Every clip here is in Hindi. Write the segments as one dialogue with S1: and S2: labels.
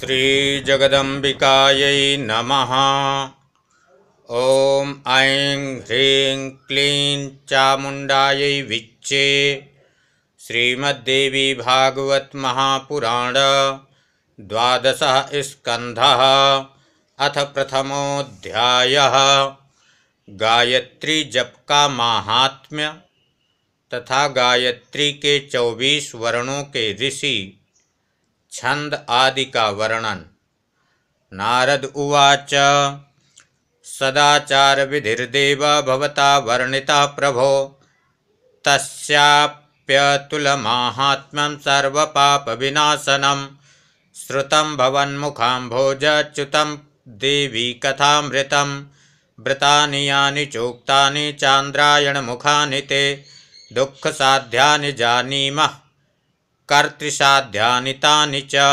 S1: श्रीजगदम्बिकायै नमः ओं ऐं ह्रीं क्लीं चामुण्डायै विच्चे श्रीमद्देवी भागवत महापुराण द्वादश स्कंध अथ प्रथमोध्याय गायत्री जप का महात्म्य तथा गायत्री के चौबीस वर्णों के ऋषि छंद आदि का वर्णन नारद उवाच सदाचार विधिर्देव भवता वर्णिता प्रभो तस्याप्यतुलमाहात्म्यं सर्वपापविनाशनं श्रुतं भवन्मुखाम्भोजच्युतं देवी कथामृतं व्रता चोक्ता चोक्तानि मुखा ते दुःखसाध्यानि जानीमः कर्तृसाध्यानितानि च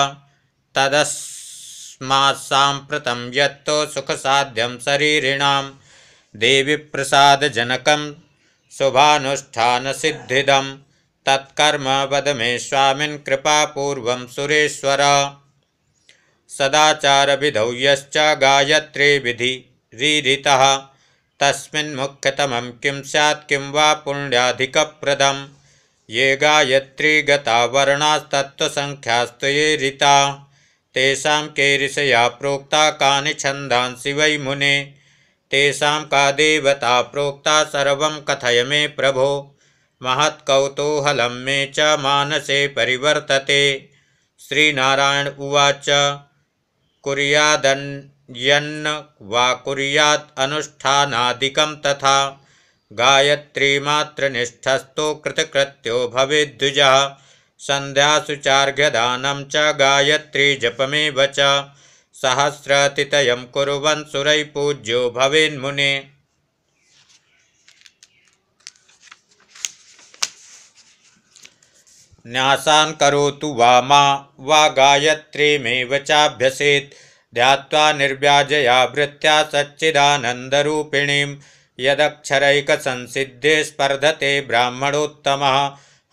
S1: शरीरण देवी प्रसाद जनक शुभानुष्ठान सिद्धिद तत्कर्म वद मे स्वामीन कृपा पूर्व सुरेशर सदाचार गायत्रीविधि रीरितः विधि रीरिता किं किं वा पुण्याधिकदम ये गायत्री गता वर्णास्तत्त्वसङ्ख्यास्तु ये ऋता के ऋषया प्रोक्ता कानि छन्दांसि वै मुने तेषा का देवता प्रोक्ता सर्व कथय मे प्रभो महत्कौतूहल मे च मानसे परिवर्तते श्रीनारायण उवाच कुर्यादन्यन्न वा कुर्यादनुष्ठानादिकं तथा गायत्रीमात्रनिष्ठस्थो कृतकृत्यो भवेद्विजः सन्ध्यासु च गायत्री जपमे च सहस्रतितयं कुर्वन् सुरैः पूज्यो भवेन्मुने न्यासान् करोतु वा गायत्री वा गायत्रीमेव चाभ्यसेत् ध्यात्वा निर्व्याजया वृत्त्या सच्चिदानन्दरूपिणीं यदक्षरैकसंसिद्धे स्पर्धते ब्राह्मणोत्तम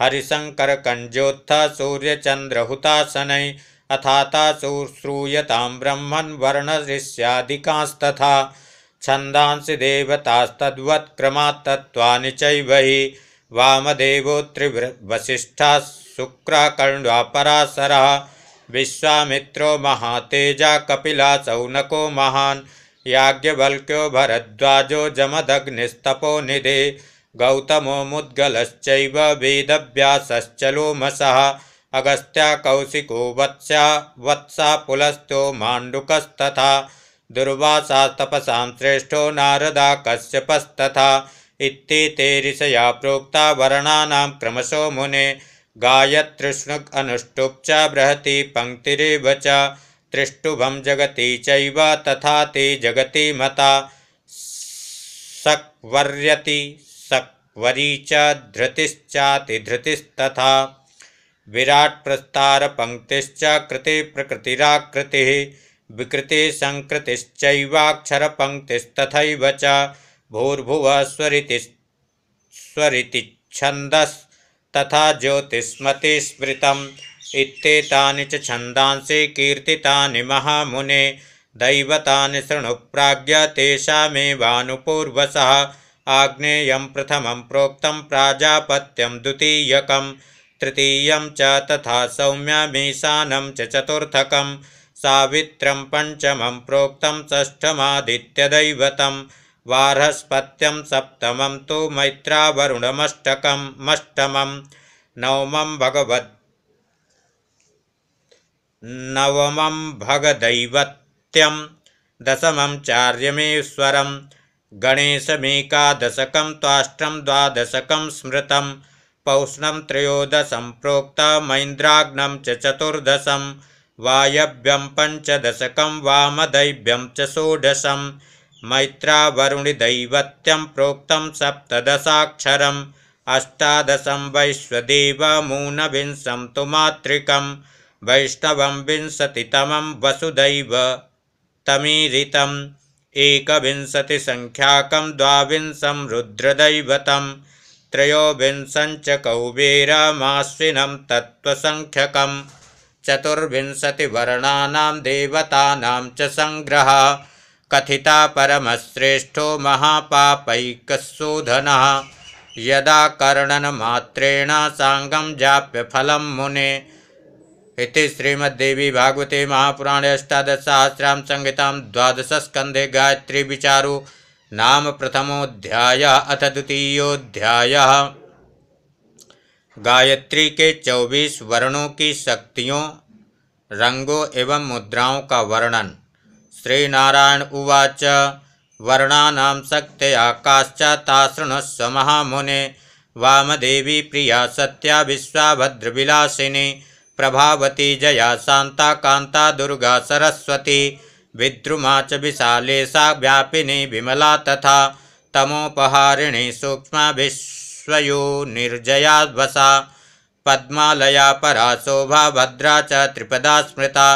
S1: हरिशंकर सूर्यचंद्र सूर्यचन्द्रहुतासनै अथाता शुश्रूयता ब्रह्मण वर्ण ऋष्यादिकास्तथा छंदांसी देवतास्तवत्क्रमात्वा चि वामदेवो त्रिवसिष्ठः शुक्राकण्वा पराशरः विश्वामित्रो महातेजा कपिला सौनको महान याज्ञवल्क्यो भरद्वाजो जमदग्निस्तपो निधे गौतमो मुद्गलश्चैव वेदव्यासश्चलोमसः अगस्त्या कौशिको वत्स्या वत्सा पुलस्तो माण्डुकस्तथा दुर्वासास्तपसां श्रेष्ठो नारदा कश्यपस्तथा इति ऋषया प्रोक्ता वर्णानां क्रमशो मुने गायत्रिष्णुक् अनुष्टुप् च बृहति पङ्क्तिरेव च त्रिष्टुभम जगति चैव तथा ते जगति मता सक्वर्यति सक्वरी च धृतिश्चाति धृतिस्तथा विराट प्रस्तार पंक्तिश्च कृते प्रकृतिराकृति विकृते पंक्तिस्तथैव च भूर्भुव स्वरिति स्वरिति छंदस तथा स्वरितिच्छन्दस्तथा स्मृतम इत्येतानि च छन्दांसि कीर्तितानि महामुने दैवतानि शृणुप्राज्ञा तेषामे वानुपूर्वशः आग्नेयं प्रथमं प्रोक्तं प्राजापत्यं द्वितीयकं तृतीयं च तथा सौम्यमीशानं च चतुर्थकं सावित्रं पञ्चमं प्रोक्तं षष्ठमादित्यदैवतं वारहस्पत्यं सप्तमं तु मैत्रावरुणमष्टकम् अष्टमं नवमं भगवत् नवमं भगदैवत्यं दशमं चार्यमेश्वरं गणेशमेकादशकं त्वाष्ट्रं द्वादशकं स्मृतं पौष्णं त्रयोदशं प्रोक्तमैन्द्राग्नं च चतुर्दशं वायव्यं पञ्चदशकं वामदैव्यं च षोडशं मैत्रावरुणिदैवत्यं प्रोक्तं सप्तदशाक्षरम् अष्टादशं वैश्वदेवमूनविंशं तुमात्रिकम् वैष्णव विंशतितमं वसुदैव तमीरितम् एकविंशतिसङ्ख्याकं द्वाविंशं रुद्रदैवतं त्रयोविंशञ्च कौबेरमाश्विनं तत्वसंख्यक चतुर्विंशतिवर्णानां देवतानां च सङ्ग्रह कथिता परमश्रेष्ठो महापापैकशोधनः यदा कर्णनमात्रेण साङ्गं जाप्य फलं मुने इति श्रीमद्देवी भागवते महापुराणे अष्टादशसहस्रां संहितां द्वादशस्कन्धे गायत्रीविचारो नाम प्रथमोऽध्यायः अथ द्वितीयोऽध्यायः गायत्री के चौबीस वर्णों की शक्तियों रंगों एवं मुद्राओं का वर्णन श्री नारायण उवाच वर्णा शक्ति आकाश्चातासृण स महामुने वामदेवी प्रिया सत्या विश्वाभद्रविलासिनी प्रभावती जया शांता कांता दुर्गा सरस्वती विद्रुमा च विशालेशा व्यापिनी विमला तथा तमोपहारिणी सूक्ष्म विश्वयो निर्जया वसा पद्मालया परा शोभा भद्रा च त्रिपदा स्मृता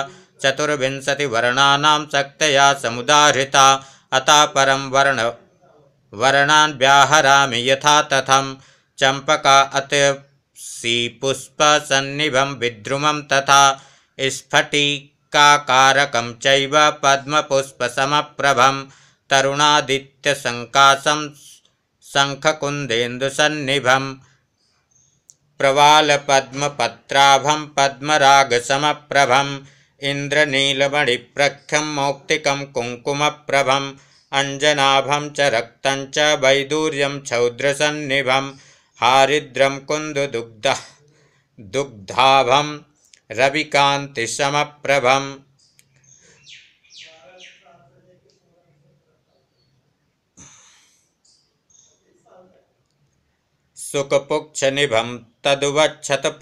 S1: चतुर्विंशतिवर्णानां शक्तया समुदारिता अतः परम वर्ण वर्णान् व्याहरामि यथा तथम चंपका अत श्रीपुष्पसन्निभं विद्रुमं तथा स्फटिकाकारकं चैव पद्मपुष्पसमप्रभं तरुणादित्यसङ्कासं शङ्खकुन्देन्दुसन्निभं प्रवालपद्मपत्राभं पद्मरागसमप्रभम् इन्द्रनीलमणिप्रख्यं मौक्तिकं कुङ्कुमप्रभम् अञ्जनाभं च रक्तं च वैदूर्यं क्षौद्रसन्निभं प्रभम कुन्दुदुग्धः निभम रविकान्तिशमप्रभम्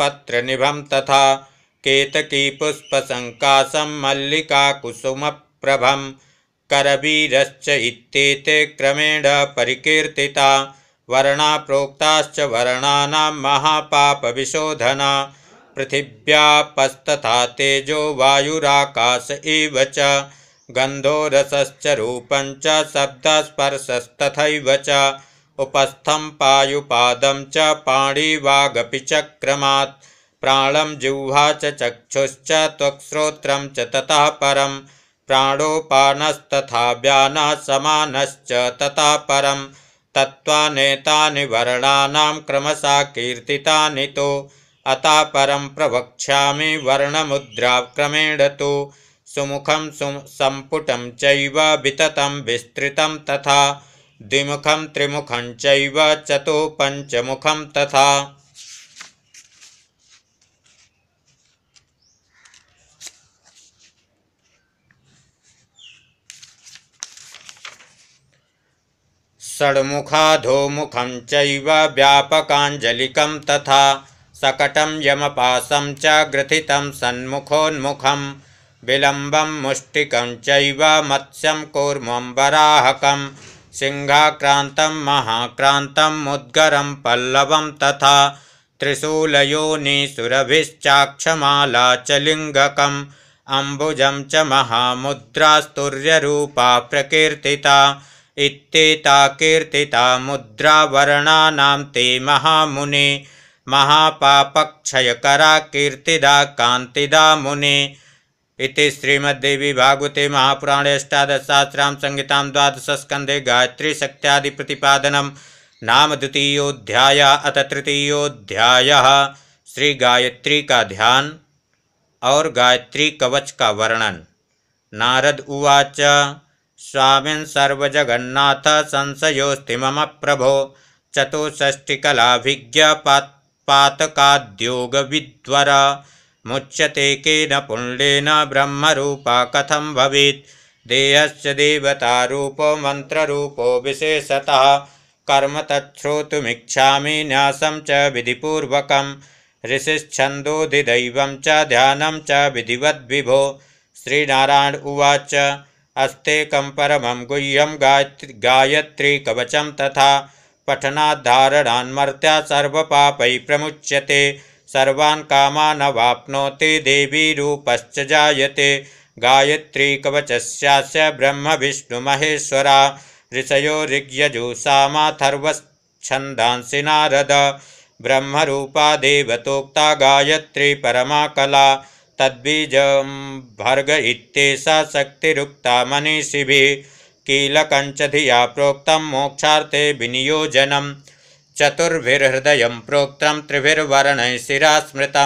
S1: पत्र निभम तथा मल्लिका कुसुम प्रभम इत्येते क्रमेण परिकीर्तिता वर्णा प्रोक्ताश्च वर्णानां महापापविशोधना पृथिव्यापस्तथा तेजो वायुराकाश इव च गन्धो रसश्च रूपं च शब्दस्पर्शस्तथैव च उपस्थं पायुपादं च चक्रमात् प्राणं चक्षुश्च त्वक्स्रोत्रं च ततः परं प्राणोपानस्तथा समानश्च ततः परम् तत्त्वानेतानि वर्णानां क्रमशः कीर्तितानि तु अतः परं प्रवक्ष्यामि वर्णमुद्राक्रमेण तु सुमुखं सु सम्पुटं चैव विततं विस्तृतं तथा द्विमुखं त्रिमुखं चैव चतुः पञ्चमुखं तथा षड्मुखाधोमुखं चैव व्यापकाञ्जलिकं तथा सकटं यमपासं च ग्रथितं सन्मुखोन्मुखं विलम्बं मुष्टिकं चैव मत्स्यं कूर्मं वराहकं सिंहाक्रान्तं महाक्रान्तं मुद्गरं पल्लवं तथा त्रिशूलयोनिसुरभिश्चाक्षमाला च लिङ्गकम् अम्बुजं च महामुद्रास्तुर्यरूपा प्रकीर्तिता इत्येता कीर्तिता वर्णा ते महामुने महापापक्षयकरा कीर्तिदा कांतिदा मुने इति श्रीमद्देवी भागवते महापुराणे अष्टादशसहस्रां संहितां द्वादशस्कन्धे गायत्रीशक्त्यादिप्रतिपादनं नाम द्वितीयोऽध्याय अथ तृतीयोऽध्यायः श्री गायत्री का ध्यान और गायत्री कवच का वर्णन नारद उवाच स्वामी सर्वजगन्नाथ संशयोऽस्ति मम प्रभो चतुषष्टिकलाभिज्ञपातकाद्योगविद्वर मुच्यते केन ब्रह्म कथम कथं भवेत् देहस्य देवतारूपो विशेषतः कर्म तच्छ्रोतुमिच्छामि न्यास च विधिपूर्वकं ऋषिच्छन्दोधिदैवं च ध्यानं च विधिवद्विभो श्रीनारायण उवाच अस्तेकं परमं गुह्यं गायत्री गायत्रीकवचं तथा पठनाद्धारणान्मर्त्या सर्वपापै प्रमुच्यते सर्वान् कामान् अवाप्नोति देवीरूपश्च जायते गायत्री गायत्रीकवचस्यास्य ब्रह्मविष्णुमहेश्वरा ऋषयो ऋग्यजुषामाथर्वच्छन्दांसिना नारद ब्रह्मरूपा देवतोक्ता गायत्री परमाकला तद्बीज भर्ग इत्येषा शक्तिरुक्ता मनीषिभिः कील कंच धिया प्रोक्त मोक्षार्थे विनियोजनम चतुर्भिर्हृदयं प्रोक्त त्रिभिर्वरण शिरा स्मृत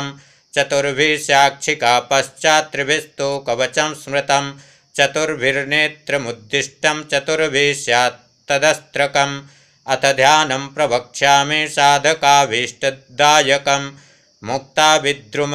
S1: चतुर्भिशाक्षिका पश्चात त्रिभिस्तु कवचम स्मृत चतुर्भिर्नेत्रमुद्दिष्टं चतुर्भिः अथ ध्यान प्रवक्षा साधकाभीष्टदायक मुक्ता विद्रुम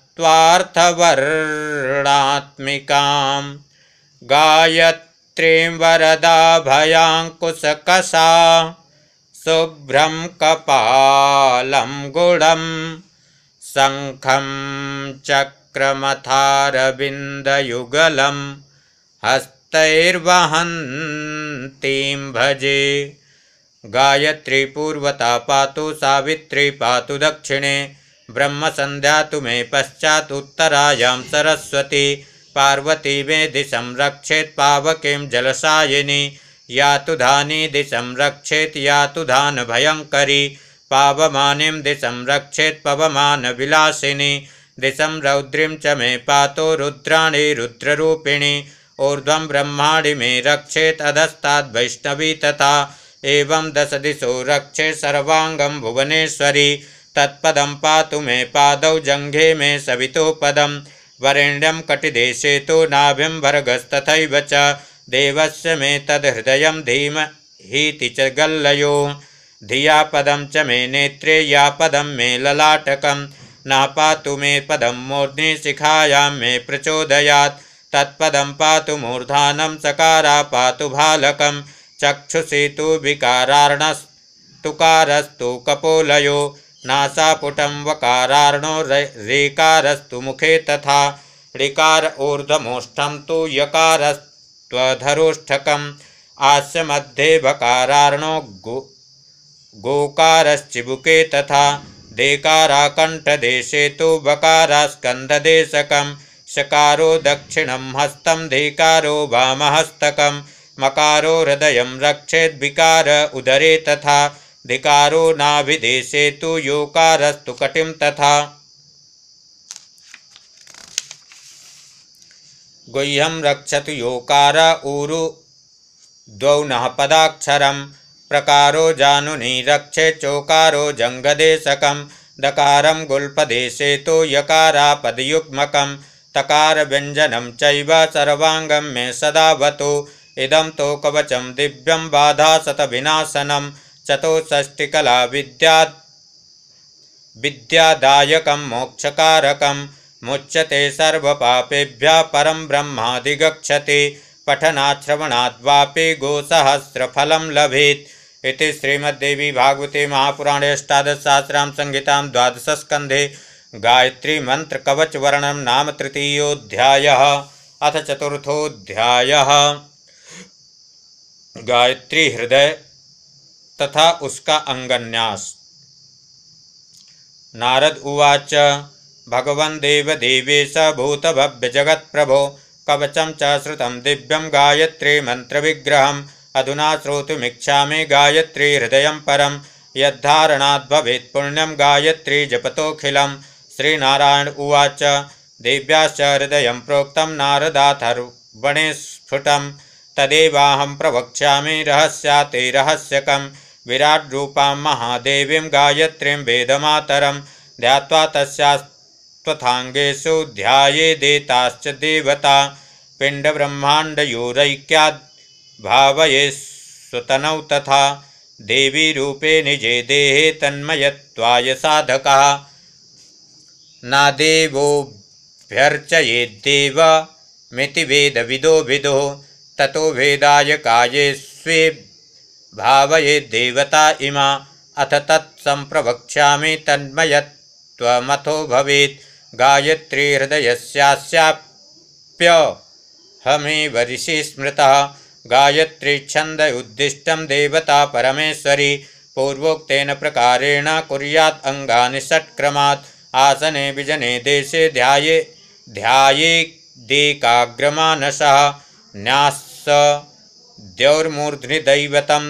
S1: गायत्री वरदा भयांकुशक शुभ्रम कपालं गुड़म शखम चक्रमथारबिंदयुगल हस्तैर्वहन्तीं भजे गायत्री पूर्वता पातु सावित्री पातु दक्षिणे ब्रह्म संध्या तुम्हें पश्चात उत्तरायाम सरस्वती पार्वती मे दिशं रक्षे पावकीं जलसायिनी या तो धानी दिशं रक्षेत् या तु धानभयङ्करी पावमानीं दिशं पवमान विलासिनी दिशं रौद्रीम च मे पा रुद्राणी रुद्ररूपिणी ऊर्ध्वं ब्रह्माणि मे रक्षेत् वैष्णवी तथा एवं दश दिशो रक्षे सर्वांगम भुवनेश्वरी तत्पदं पातु मे पादौ जङ्घे मे सवितो पदं वरेण्यं कटिदेशे तु नाभिं वर्गस्तथैव च देवस्य मे तद् हृदयं गल्लयो धिया पदं च मे नेत्रेयापदं मे ललाटकं नापातु मे पदं शिखायां मे प्रचोदयात् तत्पदं पातु मूर्धानं सकारा पातु भालकं चक्षुषे तु विकारार्णस्तुकारस्तु कपोलयो नासापुटं वकारार्णो रेकारस्तु मुखे तथा ऋकार ऊर्ध्वमोष्ठं तु यकारस्त्वधरोष्ठकम् आस्य मध्ये बकारार्णो गो गोकारश्चिबुके तथा देकाराकण्ठदेशे तु बकारास्कन्धदेशकं शकारो दक्षिणं हस्तं धीकारो वामहस्तकं मकारो हृदयं रक्षेद्विकार उदरे तथा धिकारो नाभिदेशे तो योकारस्तु कटिम तथा गुह्यम रक्षत योकार ऊरु दौ न पदाक्षर प्रकारो जानुनी रक्षे चोकारो जंगदेशक दकार गुल्पदेशे तो यकारापदयुग्मकं व्यंजनम चैव सर्वाङ्गं मे सदावतु इदम तो कवचम दिव्यं बाधा विनाशनम चतुष्षष्टिकला विद्या विद्यादायक मोक्षकारक मुच्यते सर्वपापेभ्यः परं ब्रह्मादिगच्छति पठनाश्रवणाद्वापि गोसहस्रफलं लभेत् इति श्रीमद्देवी भागवते महापुराणे संहिता द्वादशस्कंधे गायत्री मंत्र कवच गायत्रीमन्त्रकवचवर्णनं नाम तृतीयोध्याय अथ चतुर्थोध्याय गायत्री हृदय तथा उसका अंगन्यास नारद उवाच भूत भव्य जगत प्रभो कवचम श्रुतं दिव्यम गायत्री विग्रह अधुना श्रोतमीक्षा गायत्री हृदय परम यद्धारणाद् भवेत् गायत्री जपतोऽखिलं श्रीनारायण उवाच दिव्याश्च हृदय प्रोक्तं नारदाथर्वणे स्फुटम तदेवाहं प्रवक्षा रहस्याति विराट्रूपां महादेवीं गायत्रीं वेदमातरं ध्यात्वा तस्यास्त्वथाङ्गेषु ध्यायेदेताश्च देवता पिंड पिण्डब्रह्माण्डयोरैक्याद्भावये सुतनौ तथा देवी रूपे निजे देहे तन्मयत्वाय साधकः मिति वेद विदो विदो तथो वेदा काये स्वे देवता इमा अथ तत्सम्प्रवक्ष्यामि तन्मयत्वमथो भवेत् गायत्री हमेव वर्षि स्मृतः गायत्री छंद उद्दिष्टं देवता परमेश्वरी पूर्वोक्न प्रकारेण कुर्यात् अङ्गानि आसने विजने देशे ध्याये ध्याये देकाग्रमानसः न्यास द्यौर्मूर्ध्निदैवतं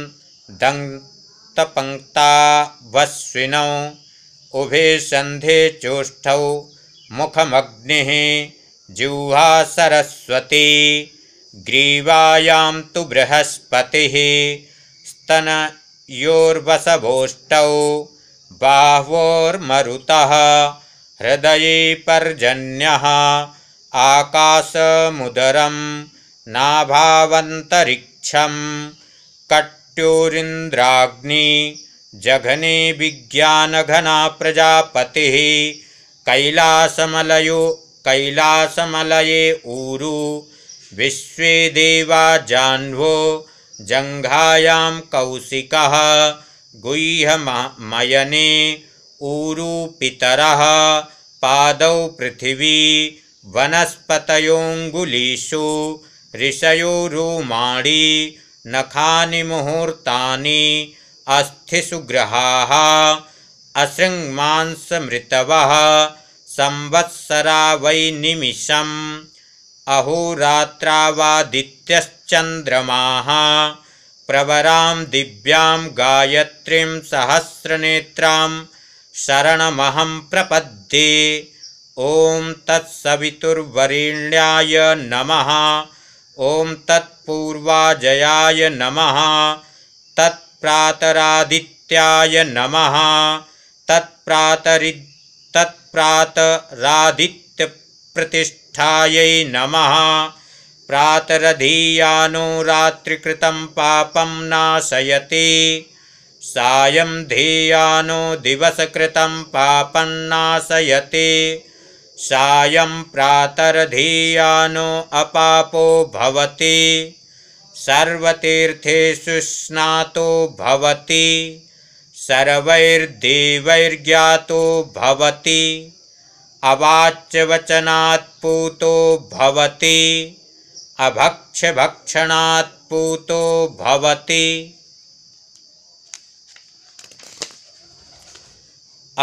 S1: दन्तपङ्क्तावश्विनौ उभे चोष्ठौ मुखमग्निः सरस्वती ग्रीवायां तु बृहस्पतिः स्तनयोर्वशभोष्टौ बाह्वोर्मरुतः हृदये पर्जन्यः आकाशमुदरं नाभावान्तरिक् यच्छं कट्योरिन्द्राग्नि जघने घना प्रजापति कैलासमलो कैलासमल ऊर विश्व देवा कौशिक गुह्य मयने गुह्यमयने पितर पाद पृथिवी वनस्पतयोऽङ्गुलीषु ऋषयोरूमाणी नखानि मुहूर्तानि अस्थिसुग्रहाः अशृङ्मांसमृतवः संवत्सरा वैनिमिषम् अहोरात्रावत्यश्चन्द्रमाः प्रवरां दिव्यां गायत्रीं सहस्रनेत्रां शरणमहं प्रपद्ये ॐ तत्सवितुर्वरिण्याय नमः ॐ तत्पूर्वाजयाय नमः तत्प्रातरादित्याय नमः तत्प्रातरि तत्प्रातरादित्यप्रतिष्ठायै नमः प्रातरधीयानो रात्रिकृतं पापं नाशयति सायं धीयानो दिवसकृतं पापं नाशयति सायं प्रातरधीयानो अपापो भवति सर्वतीर्थेषु स्नातो भवति सर्वैर्देवैर्ज्ञातो भवति अवाच्य वचनात् पूतो भवति अभक्ष्य भक्षणात् पूतो भवति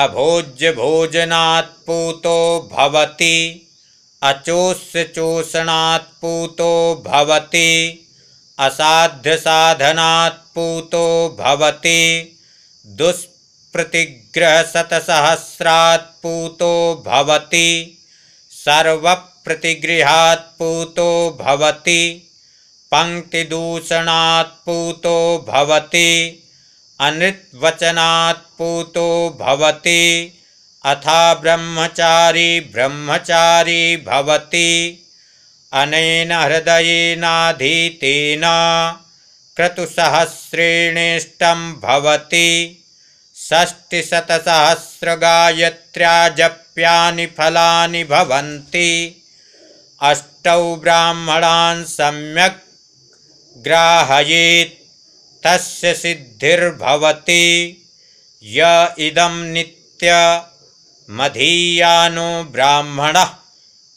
S1: अभोज्य भोजनात् पूतो भवति अचोस्य चोषणात् पूतो भवति असाध्य साधनात् पूतो भवति दुष्प्रतिग्रहशतसहस्रात् पूतो सर्व सर्वप्रतिगृहात् पूतो भवति पङ्क्तिदूषणात् पूतो भवति अनृतवचनात् पूतो भवति अथा ब्रह्मचारी ब्रह्मचारी भवति अनेन हृदयेनाधीतेन क्रतुसहस्रेणेष्टं भवति षष्टिशतसहस्रगायत्र्या जप्यानि फलानि भवन्ति अष्टौ ब्राह्मणान् सम्यक् ग्राहयेत् तस्य सिद्धिर्भवति य नित्य मधीयानो ब्राह्मण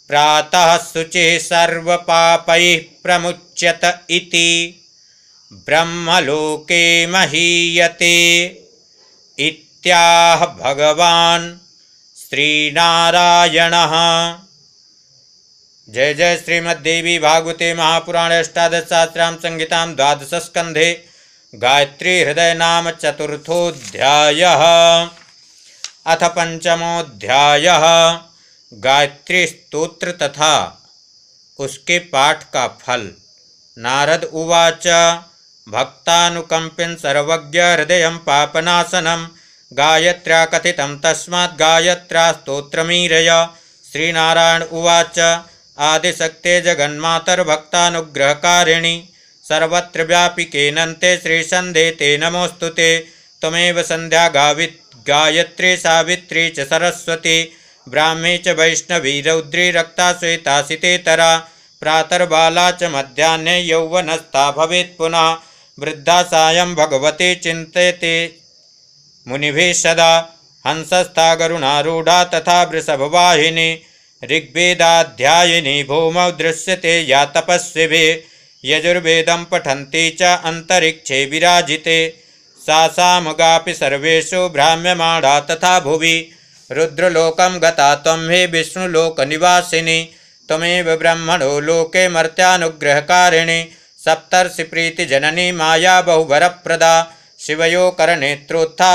S1: प्रातः शुचि सर्वपापैः प्रमुच्यत इति ब्रह्मलोके महीयते इत्याह भगवान् श्रीनारायणः जय जय श्रीमद्देवी भागवते महापुराणे अष्टादशसहस्रां संहितां स्कंधे गायत्री हृदय नाम चतुर्थोध्याय अथ पंचमोध्याय गायत्री स्तोत्र तथा उसके पाठ का फल नारद उवाच भक्तानुकंपिन सर्वज्ञ हृदय पापनाशनम गायत्र्या कथित तस्मा गायत्र्या स्त्रोत्रमीरय श्रीनारायण उवाच आदिशक्ते जगन्मातर्भक्ताग्रहकारिणी सर्वत्र व्यापिके नन्ते संधे ते नमोस्तु ते तमेव संध्या गावित गायत्री सावित्री च सरस्वती ब्राह्मी च वैष्णवी रौद्री रक्ता श्वेता सितेतरा प्रातर्बाला च मध्याह्ने यौवनस्था भवेत् पुनः वृद्धा सायं भगवती चिन्तयते मुनिभिः सदा हंसस्था गरुणारूढ़ा तथा वृषभवाहिनी ऋग्वेदाध्यायिनी भूमौ दृश्यते या तपस्वी यजुर्वेद पठंती च विराजि विराजिते सा सामगापि भ्राम्यमाणा तथा भुवि रुद्रलोक गता त्वं विष्णुलोक निवासी तमे ब्रह्मणो लोके सप्तर्षि प्रीतिजननी माया प्रदा शिवयो करनेत्रोत्था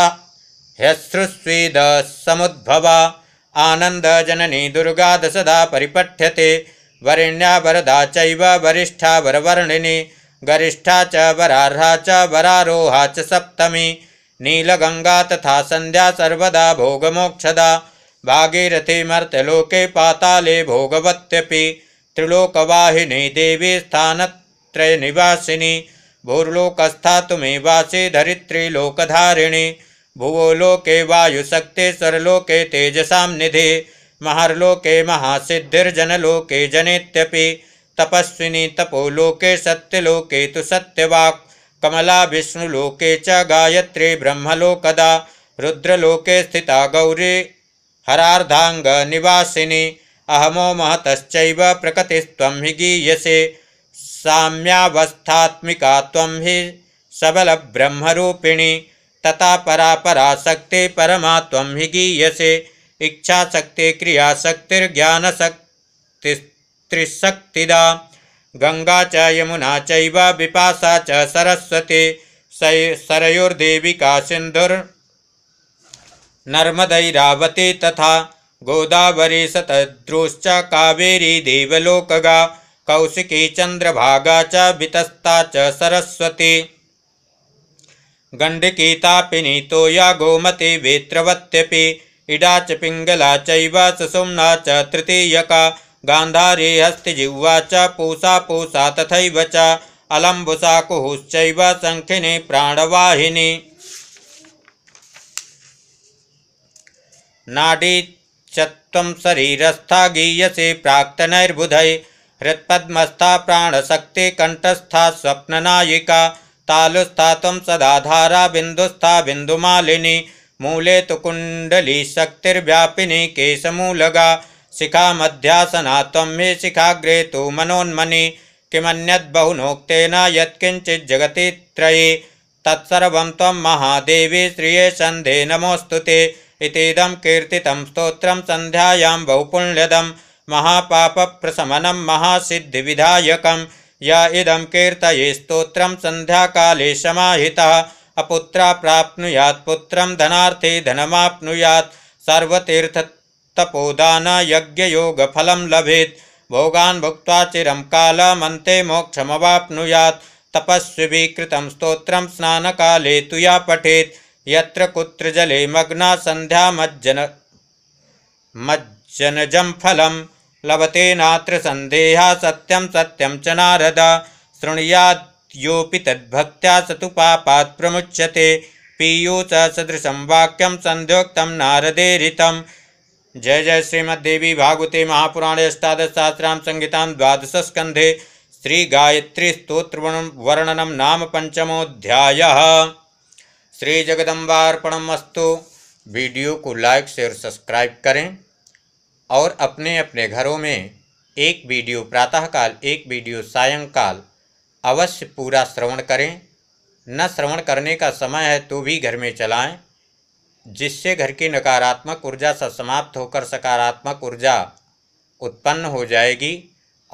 S1: ह्यश्रुस्वेदः समुद्भवा जननी दुर्गा दशदा परिपठ्यते वरिण्या वरदा चैव वरिष्ठा वरवर्णिनी गरिष्ठा च वरार्हा च वरारोहा च सप्तमी नीलगंगा तथा संध्या सर्वदा भोगमोक्षदा भागीरथी मर्त्यलोके पाताले भोगवत्यपि त्रिलोकवाहिनी देवी स्थानत्रय निवासिनी भूर्लोकस्था तुम्हें धरित्री लोकधारिणी भुवो लोके वायुशक्ति स्वरलोके तेजसाम निधि महासिद्धिर्जन लोके जनेत्यपि तपस्विनी तपोलोके सत्यलोके तो सत्यवाक् कमला विष्णुलोके च गायत्री ब्रह्मलोकदा रुद्रलोके स्थिता गौरी निवासिनी अहमो महत प्रकृतिस्व हि गीयसे साम्यावस्थात्मिका सबल ब्रह्मिणी तथा परा पराशक्ति परमा गीयसे इच्छा शक्ति क्रिया ज्ञान शक्ति त्रिशक्तिदा गंगा च यमुना चैव च सरस्वती का सिंधुर नर्मदरावती तथा गोदावरी सतद्रुश्च कावेरी देवलोकगा कौशिकी चंद्रभागा च वितस्ता च सरस्वती गंडकी तापिनी तोया गोमती वेत्रवत्यपि इडा च पिंगला चैव चृतीय च तृतीयका गान्धारी च पूषा पूषा तथा च अलंबुषा कुहुश्चैव शङ्खिनी प्राणवाहिनी नाडी चम शरीरस्था गीयसे प्राक्तनैर्बुधै हृत्पद्मस्था प्राणशक्तिकण्ठस्था स्वप्ननायिका तालुस्था सदाधारा बिंदुस्था बिंदुमालिनी मूले तु कुण्डली शक्तिर्व्यापिनी केशमूलगा मध्यासना त्वं हि शिखाग्रे तु मनोन्मनि किमन्यद्बहुनोक्ते न यत्किञ्चिज्जगति त्रयी तत्सर्वं त्वं महादेवी श्रिये सन्धे नमोऽस्तु ते इतीदं कीर्तितं स्तोत्रं सन्ध्यायां बहुपुण्यदं महापापप्रशमनं महासिद्धिविधायकं य इदं कीर्तये स्तोत्रं सन्ध्याकाले समाहितः अपुत्रा प्राप्नुयात् पुत्रं धनार्थे धनमाप्नुयात् सर्वतीर्थतपोदानयज्ञयोगफलं लभेत् भोगान् भुक्त्वा चिरं कालमन्ते मोक्षमवाप्नुयात् तपस्विभि कृतं स्तोत्रं स्नानकाले तुया पठेत् यत्र कुत्र जले मग्ना सन्ध्या मज्जन मज्जनजं फलं लभते नात्र सन्देहा सत्यं सत्यं च नारदा शृणुयाद् योपि तद्भक्त्या स तु पापात् प्रमुच्यते पीयूष सदृशं वाक्यं सन्ध्योक्तं नारदेरितं जय जय श्रीमद्देवी भागवते महापुराणे अष्टादशसहस्रां संहितां द्वादशस्कन्धे श्रीगायत्रीस्तोत्रवर्णनं नाम पञ्चमोऽध्यायः श्रीजगदम्बार्पणमस्तु वीडियो को लाइक शेयर सब्सक्राइब करें और अपने अपने घरों में एक वीडियो प्रातःकाल एक वीडियो सायंकाल अवश्य पूरा श्रवण करें न श्रवण करने का समय है तो भी घर में चलाएं जिससे घर की नकारात्मक ऊर्जा समाप्त होकर सकारात्मक ऊर्जा उत्पन्न हो जाएगी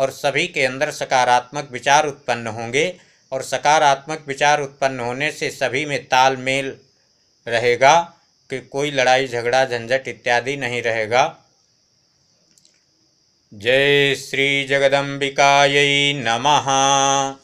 S1: और सभी के अंदर सकारात्मक विचार उत्पन्न होंगे और सकारात्मक विचार उत्पन्न होने से सभी में तालमेल रहेगा कि कोई लड़ाई झगड़ा झंझट इत्यादि नहीं रहेगा जय श्री जगदम्बिकायै नमः